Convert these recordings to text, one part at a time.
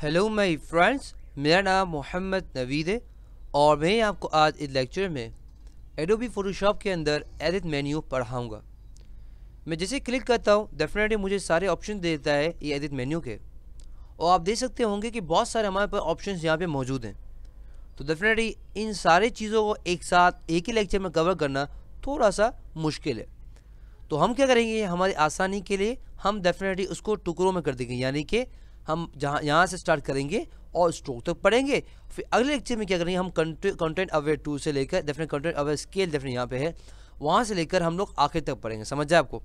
hello my friends मेरा नाम मोहम्मद नवीद है और मैं आपको आज इस लेक्चर में एडोबी फोटोशॉप के अंदर एडिट मेन्यू पढ़ाऊँगा मैं जैसे क्लिक करता हूँ डेफिनेटली मुझे सारे ऑप्शन देता है ये एडिट मेन्यू के और आप देख सकते होंगे कि बहुत सारे हमारे पास ऑप्शन यहाँ पर मौजूद हैं तो डेफिनेटली इन सारे चीज़ों को एक साथ एक ही लेक्चर में कवर करना थोड़ा सा मुश्किल है तो हम क्या करेंगे हमारी आसानी के लिए हम डेफिनेटली उसको टुकड़ों में कर देंगे यानी कि हम जहाँ यहाँ से स्टार्ट करेंगे और स्ट्रोक तक पढ़ेंगे फिर अगले लेक्चर में क्या करेंगे हम कंटेंट अवेयर टू से लेकर definite content aware scale definite यहाँ पे है वहाँ से लेकर हम लोग आखिर तक पढ़ेंगे समझ जाए आपको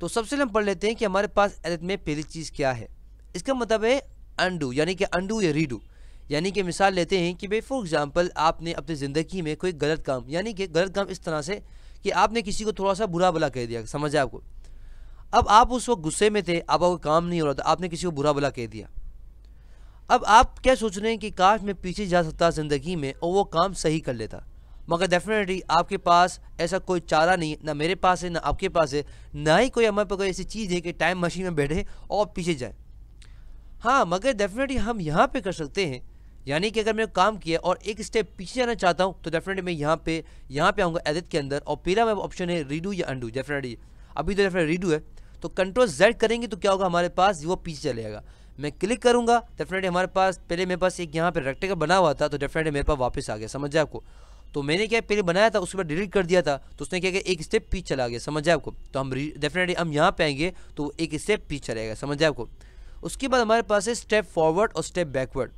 तो सबसे हम पढ़ लेते हैं कि हमारे पास एरित में पहली चीज़ क्या है इसका मतलब है अनडू यानी कि अनडू या रीडू यानी कि मिसाल लेते हैं कि भाई फॉर एग्ज़ाम्पल आपने अपनी ज़िंदगी में कोई गलत काम यानी कि गलत काम इस तरह से कि आपने किसी को थोड़ा सा बुरा भला कह दिया समझ जाए आपको अब आप उस वक्त गुस्से में थे अब आपका काम नहीं हो रहा था आपने किसी को बुरा भला कह दिया अब आप क्या सोच रहे हैं कि काश मैं पीछे जा सकता ज़िंदगी में और वो काम सही कर लेता मगर डेफिनेटली आपके पास ऐसा कोई चारा नहीं ना मेरे पास है ना आपके पास है ना ही कोई हमारे पास कोई ऐसी चीज़ है कि टाइम मशीन में बैठे और पीछे जाए हाँ मगर डेफिनेटली हम यहाँ पे कर सकते हैं यानी कि अगर मैं काम किया और एक स्टेप पीछे जाना चाहता हूँ तो डेफिनेटली मैं यहाँ पे यहाँ पे आऊँगा एडिट के अंदर और पहला मेरा ऑप्शन है रीडू या अंडू डेफिनेटली अभी तो डेफिनेट रीडू है तो कंट्रोल जेड करेंगे तो क्या होगा हमारे पास वो पीछे चलेगा मैं क्लिक करूंगा डेफिनेटली हमारे पास पहले मेरे पास एक यहाँ पे रेक्टेकल बना हुआ था तो डेफिनेटली मेरे पास वापस आ गया समझ जाए आपको तो मैंने क्या पहले बनाया था उसके बाद डिलीट कर दिया था तो उसने क्या किया एक स्टेप पीछे चला गया समझ जाए आपको तो हम डेफिनेटली हम यहाँ पे आएंगे तो एक स्टेप पीछे चलेगा समझ जाए आपको उसके बाद हमारे पास है स्टेप फॉरवर्ड और स्टेप बैकवर्ड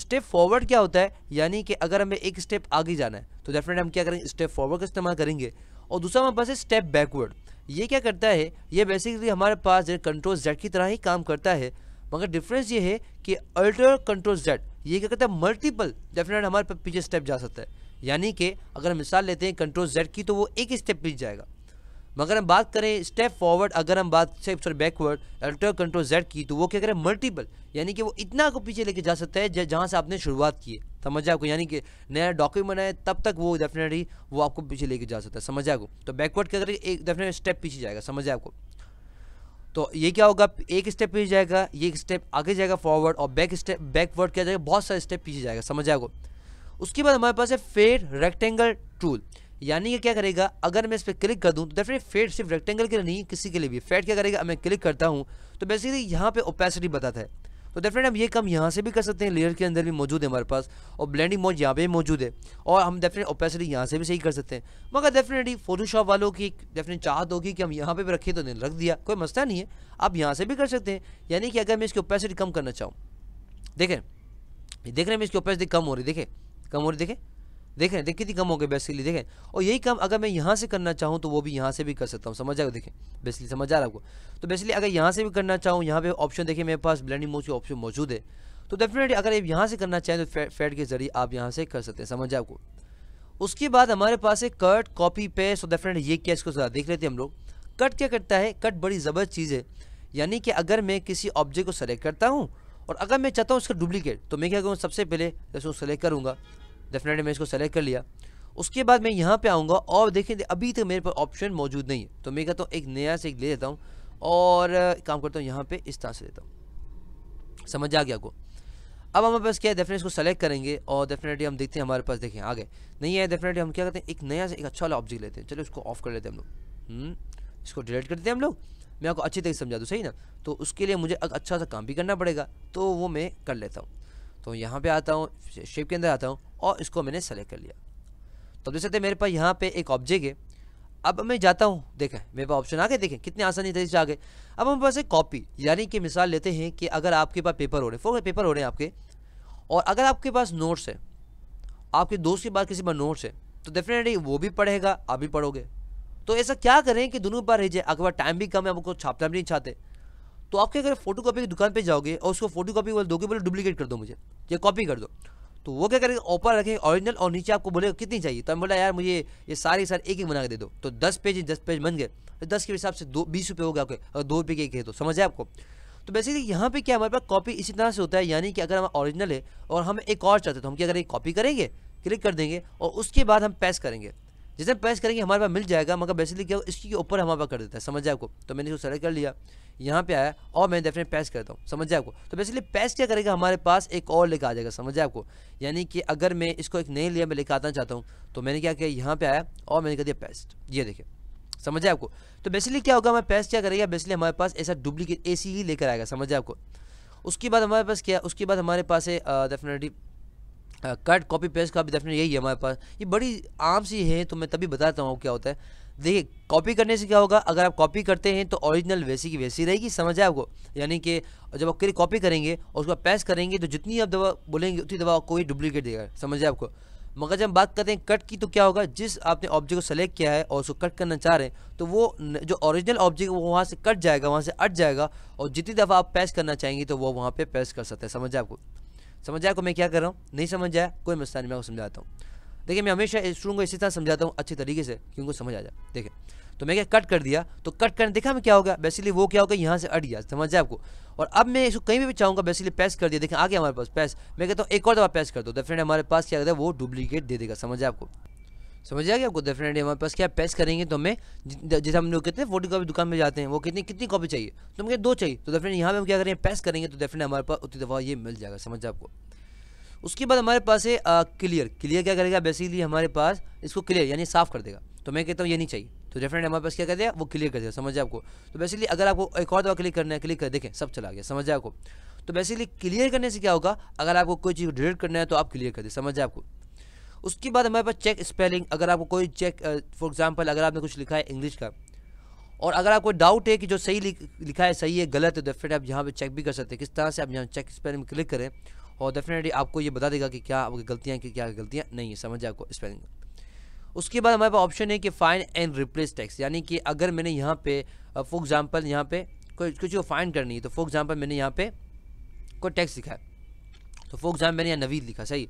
स्टेप फॉरवर्ड क्या होता है यानी कि अगर हमें एक स्टेप आगे जाना है तो डेफिनेटली हम क्या करेंगे स्टेप फॉरवर्ड का इस्तेमाल करेंगे और दूसरा हमारे पास है स्टेप बैकवर्ड ये क्या करता है ये बेसिकली हमारे पास कंट्रोल जेड की तरह ही काम करता है मगर डिफरेंस ये है कि अल्टर कंट्रोल जेड ये क्या करता है मल्टीपल डेफिनेट हमारे पीछे स्टेप जा सकता है यानी कि अगर हम मिसाल लेते हैं कंट्रोल जेड की तो वो एक ही स्टेप पीछे जाएगा मगर हम बात करें स्टेप फॉरवर्ड अगर हम बात step sorry backward ultra control Z की तो वो क्या करें मल्टीपल यानी कि वो इतना को पीछे लेके जा सकता है जहाँ से आपने शुरुआत की है समझ आपको यानी कि नया डॉक्यूमेंट है तब तक वो डेफिनेटली वो आपको पीछे लेके जा सकता है समझ आपको तो बैकवर्ड क्या करें एक डेफिनेट स्टेप पीछे जाएगा समझ आपको तो ये क्या होगा एक स्टेप पीछे जाएगा ये एक स्टेप आगे जाएगा फॉरवर्ड और बैक स्टेप बैकवर्ड क्या जाएगा बहुत सारे स्टेप पीछे जाएगा समझ आपको उसके बाद हमारे पास है फेयर रेक्टेंगल टूल यानी कि क्या करेगा अगर मैं इस पर क्लिक कर दूँ तो डेफिनेट फेट सिर्फ रेक्टेंगल के लिए नहीं किसी के लिए भी फेट क्या करेगा मैं क्लिक करता हूँ तो बेसिकली यहाँ पे ओपेसिटी बताता है तो डेफिनेट हम ये काम यहाँ से भी कर सकते हैं लेयर के अंदर भी मौजूद है हमारे पास और ब्लेंडिंग मोड यहाँ पे मौजूद है और हम डेफिनेट ओपेसिटी यहाँ से भी सही कर सकते हैं मगर डेफिनेटली फोटोशॉप वालों की डेफिनेट चाहत होगी कि हम यहाँ पे भी रखें तो नहीं रख दिया कोई मसला नहीं है आप यहाँ से भी कर सकते हैं यानी कि अगर मैं इसकी ओपेसिटी कम करना चाहूँ देखें देख रहे हैं इसकी ओपेसिटी कम हो रही देखें कम हो रही देखें देखें देखें कितनी कम हो गई बेसिकली देखें और यही काम अगर मैं यहाँ से करना चाहूँ तो वो भी यहाँ से भी कर सकता हूँ समझ आएगा देखें बेसिकली समझ आ रहा है आपको तो बेसिकली अगर यहाँ से भी करना चाहूँ यहाँ पे ऑप्शन देखिए मेरे पास ब्लेंडिंग मोड की ऑप्शन मौजूद है तो डेफिनेटली अगर आप यहाँ से करना चाहें तो फैट के जरिए आप यहाँ से कर सकते हैं समझ आए आपको उसके बाद हमारे पास है कट कॉपी पे सो डेफिनेटली ये क्या इसको देख लेते हैं हम लोग कट क्या करता है कट बड़ी ज़बरदस्त चीज़ है यानी कि अगर मैं किसी ऑब्जेक्ट को सेलेक्ट करता हूँ और अगर मैं चाहता हूँ उसका डुप्लीकेट तो मैं क्या करूँ सबसे पहले जैसे वो सेलेक्ट करूँगा डेफिनेटली मैं इसको सेलेक्ट कर लिया उसके बाद मैं यहाँ पे आऊँगा और देखें अभी तक मेरे पास ऑप्शन मौजूद नहीं है तो मैं कहता हूँ एक नया से एक ले लेता हूँ और काम करता हूँ यहाँ पे इस तरह से लेता हूँ समझ आ गया आपको अब हमारे पास क्या है डेफिनेट इसको सेलेक्ट करेंगे और डेफिनेटली हम देखते हैं हमारे पास देखें आगे नहीं है डेफिनेटली हम क्या करते हैं एक नया से एक अच्छा वाला ऑब्जेक्ट लेते हैं चलो इसको ऑफ कर लेते हैं हम लोग हम्म, इसको डिलीट कर देते हैं हम लोग मैं आपको अच्छी तरीके से समझा दूँ सही ना तो उसके लिए मुझे अच्छा सा काम भी करना पड़ेगा तो वो मैं कर लेता हूँ तो यहाँ पे आता हूँ शेप के अंदर आता हूँ और इसको मैंने सेलेक्ट कर लिया तो देख सकते हैं मेरे पास यहाँ पे एक ऑब्जेक्ट है अब मैं जाता हूँ देखें मेरे पास ऑप्शन आ गए देखें कितने आसानी तरीके से आ गए अब हमारे पास एक कॉपी यानी कि मिसाल लेते हैं कि अगर आपके पास पेपर हो रहे हैं फोर पेपर हो रहे हैं आपके और अगर आपके पास नोट्स है आपके दोस्त के पास किसी पर नोट्स है तो डेफिनेटली वो भी पढ़ेगा आप भी पढ़ोगे तो ऐसा क्या करें कि दोनों पर रह जाए अगर टाइम भी कम है आपको छापना भी नहीं छाते तो आपके अगर फोटो कॉपी की दुकान पर जाओगे और उसको फोटो कॉपी बोल दोगे बोले डुप्लीकेट कर दो मुझे या कॉपी कर दो तो वो क्या करेंगे ऊपर रखेंगे ऑरिजिनल और नीचे आपको बोलेगा कितनी चाहिए तो हम बोला यार मुझे ये सारे सारे एक एक बना के दे दो तो दस पेज दस पेज बन गए तो दस के हिसाब से दो बीस रुपये हो गए आपके अगर दो रुपये के एक है तो समझ आए आपको तो बेसिकली यहाँ पे क्या हमारे पास कॉपी इसी तरह से होता है यानी कि अगर हम ऑरिजिनल है और हम एक और चाहते तो हम क्या करेंगे कॉपी करेंगे क्लिक कर देंगे और उसके बाद हम पैस करेंगे जैसे प्रेस करेंगे हमारे पास मिल जाएगा मगर बेसिकली क्या इसके ऊपर हमारे पास कर देता है समझ जाए आपको तो मैंने इसको सेलेक्ट कर लिया यहाँ पे आया और मैं डेफिनेट पैस करता हूँ समझ जाए आपको तो बेसिकली पैस क्या करेगा हमारे पास एक और लेकर आ जाएगा समझ जाए आपको यानी कि अगर मैं इसको एक नई लेयर में लेकर आना चाहता हूँ तो मैंने क्या किया यहाँ पे आया और मैंने कर दिया पेस्ट ये देखिए समझ आपको तो बेसिकली क्या होगा हमारे पैस क्या करेगा बेसिकली हमारे पास ऐसा डुप्लीकेट ए ही लेकर आएगा समझ आपको उसके बाद हमारे पास क्या उसके बाद हमारे पास है डेफिनेटली कट कॉपी पेस्ट का भी डेफिनेट यही है हमारे पास ये बड़ी आम सी है तो मैं तभी बताता हूँ क्या होता है देखिए कॉपी करने से क्या होगा अगर आप कॉपी करते हैं तो ओरिजिनल वैसी की वैसी रहेगी समझ आए आपको यानी कि जब आप कहीं कॉपी करेंगे और उसको पेस्ट करेंगे तो जितनी आप दवा बोलेंगे उतनी दवा कोई ही डुप्लीकेट देगा समझ आए आपको मगर जब हम बात करते हैं कट की तो क्या होगा जिस आपने ऑब्जेक्ट को सेलेक्ट किया है और उसको कट करना चाह रहे हैं तो वो जो ओरिजिनल ऑब्जेक्ट वो वहाँ से कट जाएगा वहाँ से अट जाएगा और जितनी दफ़ा आप पेस्ट करना चाहेंगे तो वो वहाँ पे पेस्ट कर सकते हैं समझ आपको समझ आया को मैं क्या कर रहा हूँ नहीं समझ आया कोई मसला नहीं मैं आपको समझाता हूँ देखिए मैं हमेशा स्टूडेंट को इसी तरह समझाता हूँ अच्छे तरीके से कि उनको समझ आ जाए देखें तो मैं क्या कट कर दिया तो कट करने देखा मैं क्या होगा बेसिकली वो क्या होगा यहाँ से अट गया समझ जाए आपको और अब मैं इसको कहीं भी चाहूँगा बेसिकली पैस कर दिया देखें आगे हमारे पास पैस मैं कहता हूँ एक और दफा पैस कर दो तो फ्रेंड हमारे पास क्या करता है वो डुप्लीकेट दे देगा समझ आपको समझ आ गया आपको डेफिनेटली हमारे पास क्या पैस करेंगे तो हमें जैसे हम लोग कितने फोटो कॉपी दुकान में जाते हैं वो कितनी कितनी कॉपी चाहिए तो हमें दो चाहिए तो डेफिनेट यहाँ पे हम क्या करेंगे पैस करेंगे तो डेफिनेट हमारे पास उतनी दफ़ा ये मिल जाएगा समझ आपको उसके बाद हमारे पास है क्लियर क्लियर क्या करेगा बेसिकली हमारे पास इसको क्लियर यानी साफ़ कर देगा तो मैं कहता हूँ ये नहीं चाहिए तो डेफिनेट हमारे पास क्या कर दिया वो क्लियर कर दिया समझ आपको तो बेसिकली अगर आपको एक और दवा क्लिक करना है क्लिक कर देखें सब चला गया समझ आपको तो बेसिकली क्लियर करने से क्या होगा अगर आपको कोई चीज़ डिलीट करना है तो आप क्लियर कर दे समझ आपको उसके बाद हमारे पास चेक स्पेलिंग अगर आपको कोई चेक फॉर एग्ज़ाम्पल अगर आपने कुछ लिखा है इंग्लिश का और अगर आपको डाउट है कि जो सही लिख, लिखा है सही है गलत है डेफिनेट आप यहाँ पे चेक भी कर सकते हैं किस तरह से आप यहाँ चेक स्पेलिंग में क्लिक करें और डेफिनेटली आपको ये बता देगा कि क्या आपकी गलतियाँ कि क्या गलतियाँ नहीं है समझ आपको स्पेलिंग उसके बाद हमारे पास ऑप्शन है कि फ़ाइन एंड रिप्लेस टैक्स यानी कि अगर मैंने यहाँ पे फॉर एग्ज़ाम्पल यहाँ पे कोई कुछ को फाइन करनी है तो फॉर एग्ज़ाम्पल मैंने यहाँ पे कोई टैक्स लिखा है तो फॉर एग्ज़ाम्पल मैंने यहाँ नवीद लिखा सही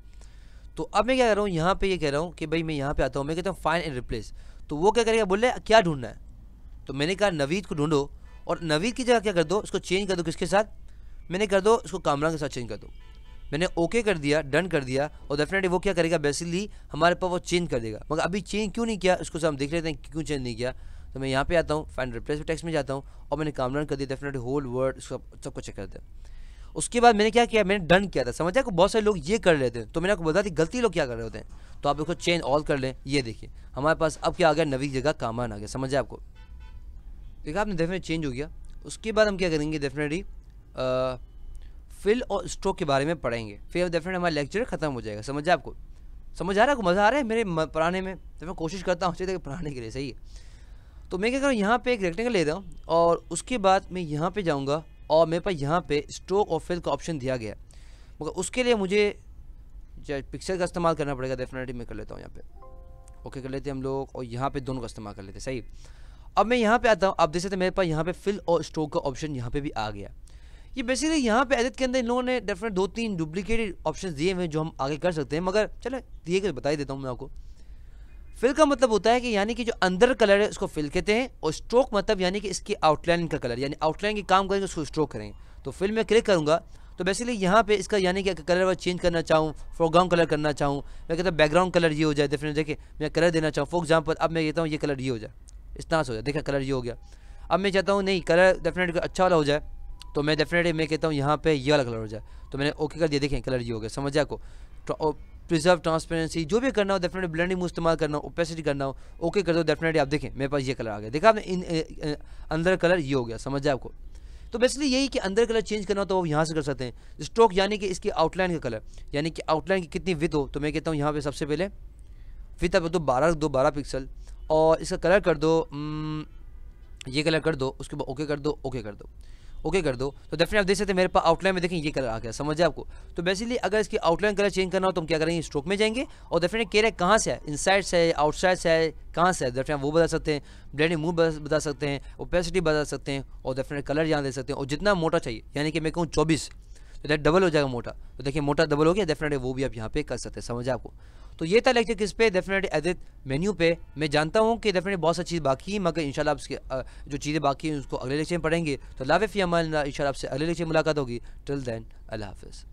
तो अब मैं क्या कर रहा हूँ यहाँ पे ये यह कह रहा हूँ कि भाई मैं यहाँ पे आता हूँ मैं कहता हूँ फाइन एंड रिप्लेस तो वो क्या करेगा बोले क्या ढूंढना है तो मैंने कहा नवीद को ढूंढो और नवीद की जगह क्या कर दो उसको चेंज कर दो किसके साथ मैंने कर दो उसको कामरान के साथ चेंज कर दो मैंने ओके कर दिया डन कर दिया और डेफिनेटली वो क्या करेगा बेसिकली हमारे पास वो चेंज कर देगा मगर अभी चेंज क्यों नहीं किया उसको हम देख लेते हैं क्यों चेंज नहीं किया तो मैं यहाँ पे आता हूँ फाइन रिप्लेस टेक्स में जाता हूँ और मैंने कामरान कर दिया डेफिनेटली होल वर्ड सबको चेक कर दिया उसके बाद मैंने क्या किया मैंने डन किया था समझ आया बहुत सारे लोग ये कर लेते हैं तो मैंने आपको बता दी गलती लोग क्या कर रहे होते हैं तो आप इसको चेंज ऑल कर लें ये देखिए हमारे पास अब क्या आ गया नवी जगह कामान आ गया समझ आपको देखा आपने डेफिनेट चेंज हो गया उसके बाद हम क्या करेंगे डेफिनेटली फिल और स्ट्रोक के बारे में पढ़ेंगे फिर डेफिनेट हमारा लेक्चर ख़त्म हो जाएगा समझ जाए आपको समझ आ रहा है मज़ा आ रहा है मेरे पढ़ाने में तो मैं कोशिश करता हूँ चाहिए पढ़ाने के लिए सही है तो मैं क्या करूँ यहाँ पे एक रेक्टेंगल ले रहा हूँ और उसके बाद मैं यहाँ पे जाऊँगा और मेरे पास यहाँ पे स्ट्रोक और फिल का ऑप्शन दिया गया मगर उसके लिए मुझे पिक्चर का इस्तेमाल करना पड़ेगा डेफिनेटली मैं कर लेता हूँ यहाँ पे ओके कर लेते हैं हम लोग और यहाँ पे दोनों का इस्तेमाल कर लेते हैं सही अब मैं यहाँ पे आता हूँ आप देख सकते मेरे पास यहाँ पे फिल और स्ट्रोक का ऑप्शन यहाँ पे भी आ गया ये बेसिकली यहाँ पे एडिट के अंदर इन लोगों ने डेफिनेट दो तीन डुप्लीकेटेड ऑप्शन दिए हुए जो हम आगे कर सकते हैं मगर चले दिए गए तो बता ही देता हूँ मैं आपको फिल का मतलब होता है कि यानी कि जो अंदर कलर है उसको फिल कहते हैं और स्ट्रोक मतलब यानी कि इसकी आउटलाइन का कलर यानी आउटलाइन के काम करेंगे उसको स्ट्रोक करेंगे तो फिल में क्लिक करूँगा तो बेसिकली यहाँ पे इसका यानी कि कलर मैं चेंज करना चाहूँ फोरग्राउंड कलर करना चाहूँ मैं कहता हूँ बैकग्राउंड कलर ये हो जाए फिर देखिए मैं कलर देना चाहूँ फॉर एग्जाम्पल अब मैं कहता हूँ ये कलर ये हो जाए इस तरह से हो जाए देखा कलर ये हो गया अब मैं चाहता हूँ नहीं कलर डेफिनेटली अच्छा वाला हो जाए तो मैं डेफिनेटली मैं कहता हूँ यहाँ पे ये वाला कलर हो जाए तो मैंने ओके कर दिया देखें कलर ये हो गया समझ आपको तो, प्रिजर्व ट्रांसपेरेंसी जो भी करना हो डेफिनेटली ब्लेंडिंग मूव इस्तेमाल करना हो ओपेसिटी करना हो ओके कर दो डेफिनेटली आप देखें मेरे पास ये कलर आ गया देखा आपने इन ए, ए, अंदर कलर ये हो गया समझ जाए आपको तो बेसिकली यही कि अंदर कलर चेंज करना हो तो आप यहाँ से कर सकते हैं स्ट्रोक यानी कि इसकी आउटलाइन का कलर यानी कि आउटलाइन की कितनी विथ हो तो मैं कहता हूँ यहाँ पर सबसे पहले विथ आप दो बारह दो बारह पिक्सल और इसका कलर कर दो हम्म, ये कलर कर दो उसके बाद ओके कर दो ओके कर दो ओके कर दो तो डेफिनेट आप देख सकते हैं मेरे पास आउटलाइन में देखें ये कलर आ गया समझ जाए आपको तो बेसिकली अगर इसकी आउटलाइन कलर चेंज करना हो तो हम क्या करेंगे स्ट्रोक में जाएंगे और डेफिनेट कह रहे हैं कहाँ से है इनसाइड से है आउटसाइड से है कहाँ से है डेफिनेट वो बता सकते हैं ब्लैंडिंग मूव बता सकते हैं ओपेसिटी बता सकते हैं और डेफिनेट कलर यहाँ दे सकते हैं और जितना मोटा चाहिए यानी कि मैं कहूँ चौबीस दैट डबल हो जाएगा मोटा तो देखिए मोटा डबल हो गया डेफिनेटली वो भी आप यहाँ पे कर सकते हैं समझ आपको तो ये था लेक्चर किस पे डेफिनेटली एडिट मेन्यू पे मैं जानता हूँ कि डेफिनेटली बहुत सारी चीज़ बाकी है मगर इनशाला आपके जो चीज़ें बाकी हैं उसको अगले लेक्चर में पढ़ेंगे तो लाफी अमल इंशाल्लाह आपसे अगले लेक्चर मुलाकात होगी टिल दैन अल्लाह हाफिज़